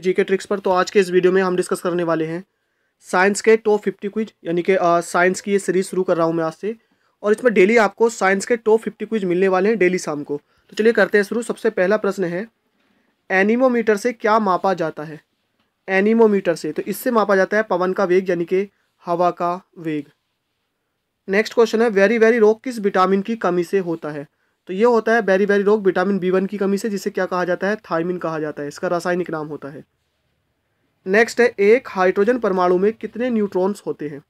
जी के ट्रिक्स पर तो आज के इस वीडियो में हम डिस्कस करने वाले हैं साइंस के टॉप फिफ्टी क्विज यानी कि साइंस की ये सीरीज शुरू कर रहा हूँ मैं आज से और इसमें डेली आपको साइंस के टॉप फिफ्टी क्विज मिलने वाले हैं डेली शाम को तो चलिए करते हैं शुरू सबसे पहला प्रश्न है एनिमोमीटर से क्या मापा जाता है एनिमोमीटर से तो इससे मापा जाता है पवन का वेग यानी कि हवा का वेग नेक्स्ट क्वेश्चन है वेरी वेरी रोग किस विटामिन की कमी से होता है तो ये होता है बैरी बैरी रोग विटामिन बी वन की कमी से जिसे क्या कहा जाता है थायमिन कहा जाता है इसका रासायनिक नाम होता है नेक्स्ट है एक हाइड्रोजन परमाणु में कितने न्यूट्रॉन्स होते हैं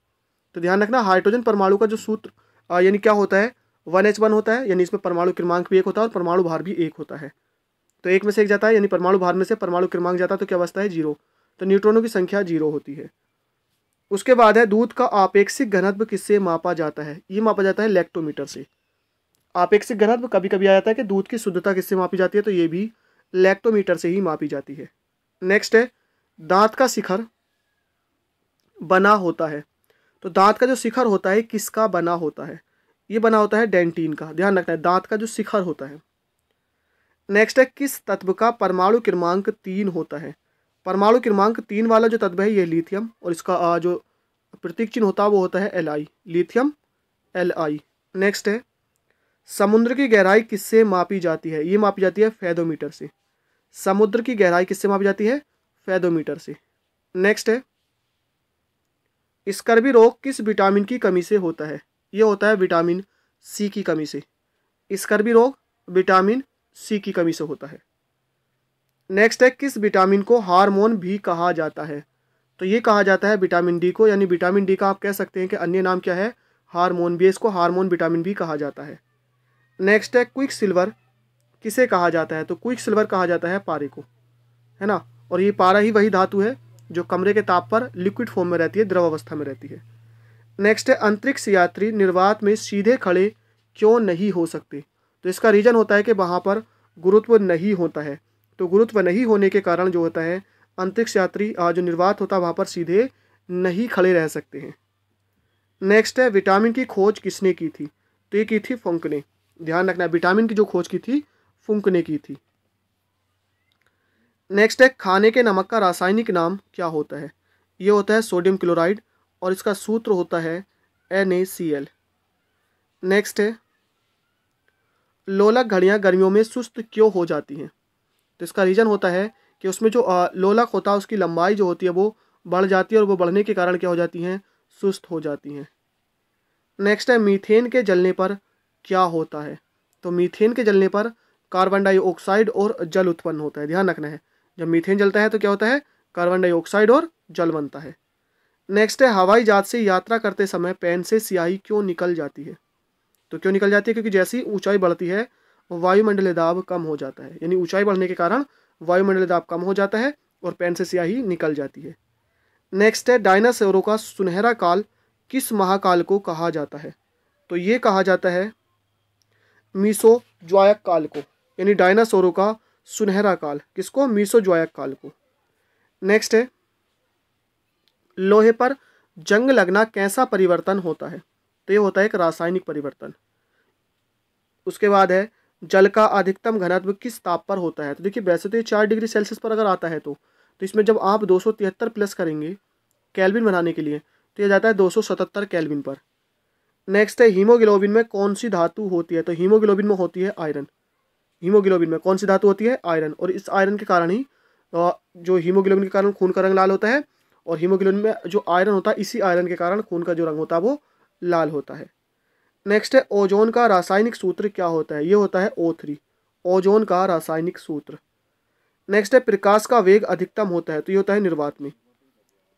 तो ध्यान रखना हाइड्रोजन परमाणु का जो सूत्र यानी क्या होता है वन एच वन होता है यानी इसमें परमाणु क्रमांक भी एक होता है और परमाणु भार भी एक होता है तो एक में से एक जाता है यानी परमाणु भार में से परमाणु क्रमांक जाता है तो क्या बचता है जीरो तो न्यूट्रॉनों की संख्या जीरो होती है उसके बाद है दूध का आपेक्षिक घनत्व किससे मापा जाता है ये मापा जाता है लैक्टोमीटर से आपेक्षिक घनत्व कभी कभी आ जाता है कि दूध की शुद्धता किससे मापी जाती है तो ये भी लैक्टोमीटर से ही मापी जाती है नेक्स्ट है दांत का शिखर बना होता है तो दांत का जो शिखर होता है किसका बना होता है ये बना होता है डेंटीन का ध्यान रखना है दांत का जो शिखर होता है नेक्स्ट है किस तत्व का परमाणु क्रमांक तीन होता है परमाणु क्रमांक तीन वाला जो तत्व है ये लिथियम और इसका जो प्रतीक चिन्ह होता है वो होता है L I lithium L I next है समुद्र की गहराई किससे मापी जाती है ये मापी जाती है फैदोमीटर से समुद्र की गहराई किससे मापी जाती है फैदोमीटर से नेक्स्ट है स्कर्वी रोग किस विटामिन की कमी से होता है ये होता है विटामिन सी की कमी से स्कर्वी रोग विटामिन सी की कमी से होता है नेक्स्ट है किस विटामिन को हार्मोन भी कहा जाता है तो ये कहा जाता है विटामिन डी को यानी विटामिन डी का आप कह सकते हैं कि अन्य नाम क्या है हार्मोन भी इसको हार्मोन विटामिन भी कहा जाता है नेक्स्ट है क्विक सिल्वर किसे कहा जाता है तो क्विक सिल्वर कहा जाता है पारे को है ना और ये पारा ही वही धातु है जो कमरे के ताप पर लिक्विड फॉर्म में रहती है द्रव अवस्था में रहती है नेक्स्ट है अंतरिक्ष यात्री निर्वात में सीधे खड़े क्यों नहीं हो सकते तो इसका रीज़न होता है कि वहाँ पर गुरुत्व नहीं होता है तो गुरुत्व नहीं होने के कारण जो होता है अंतरिक्ष यात्री जो निर्वात होता है वहाँ पर सीधे नहीं खड़े रह सकते हैं नेक्स्ट है विटामिन की खोज किसने की थी तो ये की थी फंक ने ध्यान रखना विटामिन की जो खोज की थी फुंक ने की थी नेक्स्ट है खाने के नमक का रासायनिक नाम क्या होता है ये होता है सोडियम क्लोराइड और इसका सूत्र होता है एन नेक्स्ट है लोलक घड़ियाँ गर्मियों में सुस्त क्यों हो जाती हैं तो इसका रीज़न होता है कि उसमें जो लोलक होता है उसकी लंबाई जो होती है वो बढ़ जाती है और वो बढ़ने के कारण क्या हो जाती हैं सुस्त हो जाती हैं नेक्स्ट है मीथेन के जलने पर क्या होता है तो मीथेन के जलने पर कार्बन डाइऑक्साइड और जल उत्पन्न होता है ध्यान रखना है जब मीथेन जलता है तो क्या होता है कार्बन डाइऑक्साइड और जल बनता है नेक्स्ट है हवाई जहाज से यात्रा करते समय पेन से स्याही क्यों निकल जाती है तो क्यों निकल जाती है क्योंकि जैसी ऊंचाई बढ़ती है वायुमंडलीय दाब कम हो जाता है यानी ऊंचाई बढ़ने के कारण वायुमंडलीय दाब कम हो जाता है और पेन से स्याही निकल जाती है नेक्स्ट है डायनासोरों का सुनहरा काल किस महाकाल को कहा जाता है तो ये कहा जाता है मीसो ज्वायक काल को यानी डायनासोरों का सुनहरा काल किसको मीसो ज्वायक काल को नेक्स्ट है लोहे पर जंग लगना कैसा परिवर्तन होता है तो ये होता है एक रासायनिक परिवर्तन उसके बाद है जल का अधिकतम घनत्व किस ताप पर होता है तो देखिए वैसे तो ये चार डिग्री सेल्सियस पर अगर आता है तो तो इसमें जब आप 273 प्लस करेंगे कैलविन बनाने के लिए तो ये जाता है 277 कैलविन पर नेक्स्ट है हीमोग्लोबिन में कौन सी धातु होती है तो हीमोग्लोबिन में होती है आयरन हीमोग्लोबिन में कौन सी धातु होती है आयरन और इस आयरन के कारण ही जो हीमोग्लोबिन के कारण खून का रंग लाल होता है और हीमोग्लोबिन में जो आयरन होता है इसी आयरन के कारण खून का जो रंग होता है वो लाल होता है नेक्स्ट है ओजोन का रासायनिक सूत्र क्या होता है ये होता है ओ थ्री ओजोन का रासायनिक सूत्र नेक्स्ट है प्रकाश का वेग अधिकतम होता है तो ये होता है निर्वात में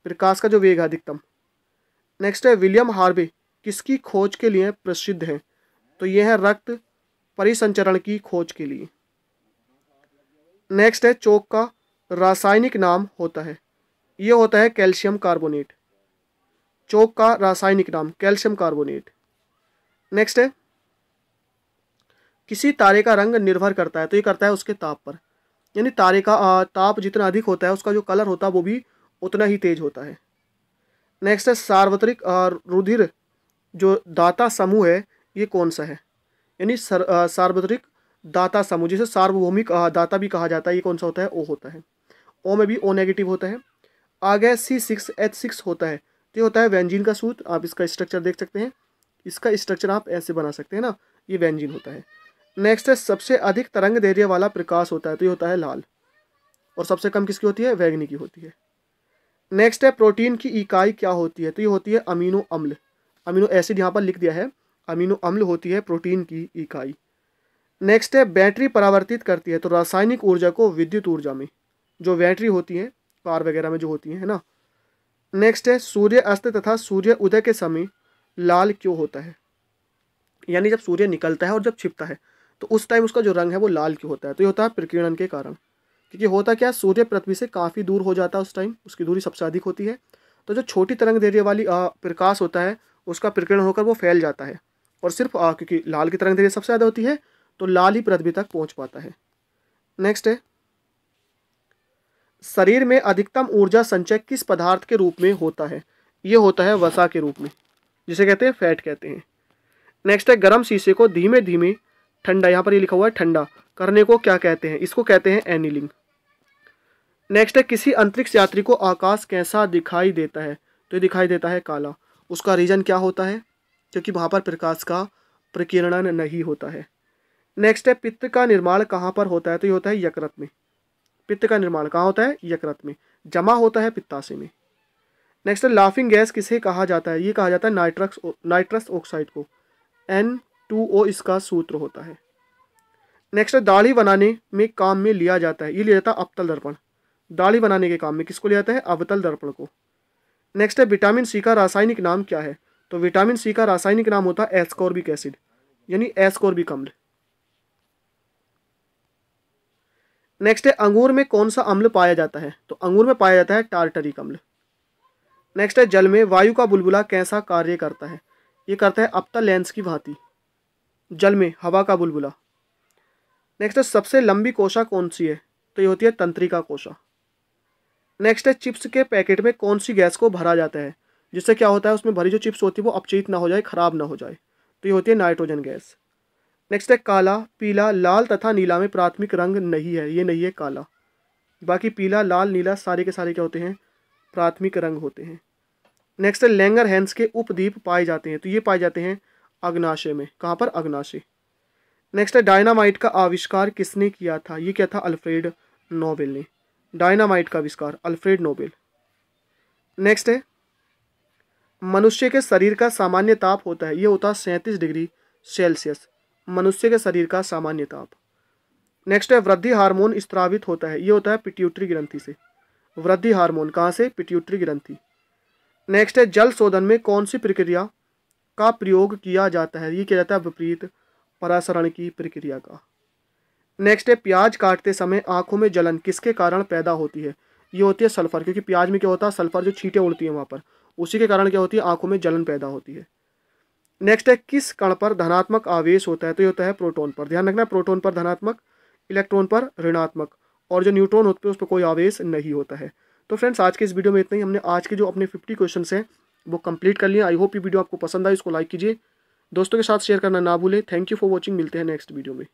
प्रकाश का जो वेग है अधिकतम नेक्स्ट है विलियम हार्वे किसकी खोज के लिए प्रसिद्ध है तो यह है रक्त परिसंचरण की खोज के लिए नेक्स्ट है चौक का रासायनिक नाम होता है ये होता है कैल्शियम कार्बोनेट चौक का रासायनिक नाम कैल्शियम कार्बोनेट नेक्स्ट है किसी तारे का रंग निर्भर करता है तो ये करता है उसके ताप पर यानी तारे का ताप जितना अधिक होता है उसका जो कलर होता है वो भी उतना ही तेज होता है नेक्स्ट है सार्वत्रिक रुधिर जो दाता समूह है ये कौन सा है यानी सार्वत्रिक दाता समूह जिसे सार्वभौमिक दाता भी कहा जाता है ये कौन सा होता है ओ होता है ओ में भी ओ नेगेटिव होता है आगे सी सिक्स एच सिक्स होता है तो ये होता है वेंजिन का सूत्र आप इसका स्ट्रक्चर देख सकते हैं इसका स्ट्रक्चर आप ऐसे बना सकते हैं ना ये वेंजिन होता है नेक्स्ट है सबसे अधिक तरंग धैर्य वाला प्रकाश होता है तो ये होता है लाल और सबसे कम किसकी होती है वैगनी की होती है नेक्स्ट है प्रोटीन की इकाई क्या होती है तो ये होती है अमीनो अम्ल अमीनो एसिड यहाँ पर लिख दिया है अमीनो अम्ल होती है प्रोटीन की इकाई नेक्स्ट है बैटरी परावर्तित करती है तो रासायनिक ऊर्जा को विद्युत ऊर्जा में जो बैटरी होती है कार वगैरह में जो होती है ना नेक्स्ट है सूर्य अस्त तथा सूर्य उदय के समय लाल क्यों होता है यानी जब सूर्य निकलता है और जब छिपता है तो उस टाइम उसका जो रंग है वो लाल क्यों होता है तो ये होता है प्रकीर्णन के कारण क्योंकि होता क्या सूर्य पृथ्वी से काफ़ी दूर हो जाता है उस टाइम उसकी दूरी सबसे अधिक होती है तो जो छोटी तरंग देने वाली प्रकाश होता है उसका प्रकरण होकर वो फैल जाता है और सिर्फ आ, क्योंकि लाल की तरंग देरी सबसे ज़्यादा होती है तो लाल ही पृथ्वी तक पहुंच पाता है नेक्स्ट है शरीर में अधिकतम ऊर्जा संचय किस पदार्थ के रूप में होता है ये होता है वसा के रूप में जिसे कहते हैं फैट कहते हैं नेक्स्ट है गर्म शीशे को धीमे धीमे ठंडा यहाँ पर ये लिखा हुआ है ठंडा करने को क्या कहते हैं इसको कहते हैं एनिलिंग नेक्स्ट है किसी अंतरिक्ष यात्री को आकाश कैसा दिखाई देता है तो ये दिखाई देता है काला उसका रीज़न क्या होता है क्योंकि वहाँ पर प्रकाश का प्रकीर्णन नहीं होता है नेक्स्ट है पित्त का निर्माण कहाँ पर होता है तो ये होता है यकृत में पित्त का निर्माण कहाँ होता है यकृत में जमा होता है पित्ताशय में नेक्स्ट है लाफिंग गैस किसे कहा जाता है ये कहा जाता है नाइट्रक्स नाइट्रस ऑक्साइड को एन टू ओ इसका सूत्र होता है नेक्स्ट है दाढ़ी बनाने में काम में लिया जाता है ये लिया जाता है अवतल दर्पण दाढ़ी बनाने के काम में किसको लिया जाता है अवतल दर्पण को नेक्स्ट है विटामिन सी का रासायनिक नाम क्या है तो विटामिन सी का रासायनिक नाम होता है एस्कॉर्बिक एसिड यानी एस्कॉर्बिक अम्ल नेक्स्ट है अंगूर में कौन सा अम्ल पाया जाता है तो अंगूर में पाया जाता है टार्टरिक अम्ल नेक्स्ट है जल में वायु का बुलबुला कैसा कार्य करता है ये करता है अपता लेंस की भांति जल में हवा का बुलबुला नेक्स्ट है सबसे लंबी कोशा कौन सी है तो ये होती है तंत्रिका कोशा नेक्स्ट है चिप्स के पैकेट में कौन सी गैस को भरा जाता है जिससे क्या होता है उसमें भरी जो चिप्स होती है वो अपचित ना हो जाए ख़राब ना हो जाए तो ये होती है नाइट्रोजन गैस नेक्स्ट है काला पीला लाल तथा नीला में प्राथमिक रंग नहीं है ये नहीं है काला बाकी पीला लाल नीला सारे के सारे क्या होते हैं प्राथमिक रंग होते हैं नेक्स्ट है लेंगर हैंस के उपद्वीप पाए जाते हैं तो ये पाए जाते हैं अग्नाशय में कहाँ पर अग्नाशय नेक्स्ट है डायनामाइट का आविष्कार किसने किया था ये क्या था अल्फ्रेड नोबेल ने डायनामाइट का आविष्कार अल्फ्रेड नोबेल नेक्स्ट है मनुष्य के शरीर का सामान्य ताप होता है ये होता है सैंतीस डिग्री सेल्सियस मनुष्य के शरीर का सामान्य ताप नेक्स्ट है वृद्धि हार्मोन स्त्रावित होता है ये होता है पिट्यूटरी ग्रंथि से वृद्धि हार्मोन कहाँ से पिट्यूटरी ग्रंथि नेक्स्ट है जल शोधन में कौन सी प्रक्रिया का प्रयोग किया जाता है ये किया जाता है विपरीत परासरण की प्रक्रिया का नेक्स्ट है प्याज काटते समय आंखों में जलन किसके कारण पैदा होती है ये होती है सल्फर क्योंकि प्याज में क्या होता है सल्फर जो छीटे उड़ती है वहाँ पर उसी के कारण क्या होती है आंखों में जलन पैदा होती है नेक्स्ट है किस कण पर धनात्मक आवेश होता है तो ये होता है प्रोटोन पर ध्यान रखना प्रोटोन पर धनात्मक इलेक्ट्रॉन पर ऋणात्मक और जो न्यूट्रॉन होते हैं उस पर कोई आवेश नहीं होता है तो फ्रेंड्स आज के इस वीडियो में इतना ही हमने आज के जो अपने फिफ्टी क्वेश्चन हैं वो कंप्लीट कर लिए आई होप ये वीडियो आपको पसंद आए इसको लाइक कीजिए दोस्तों के साथ शेयर करना ना भूलें थैंक यू फॉर वॉचिंग मिलते हैं नेक्स्ट वीडियो में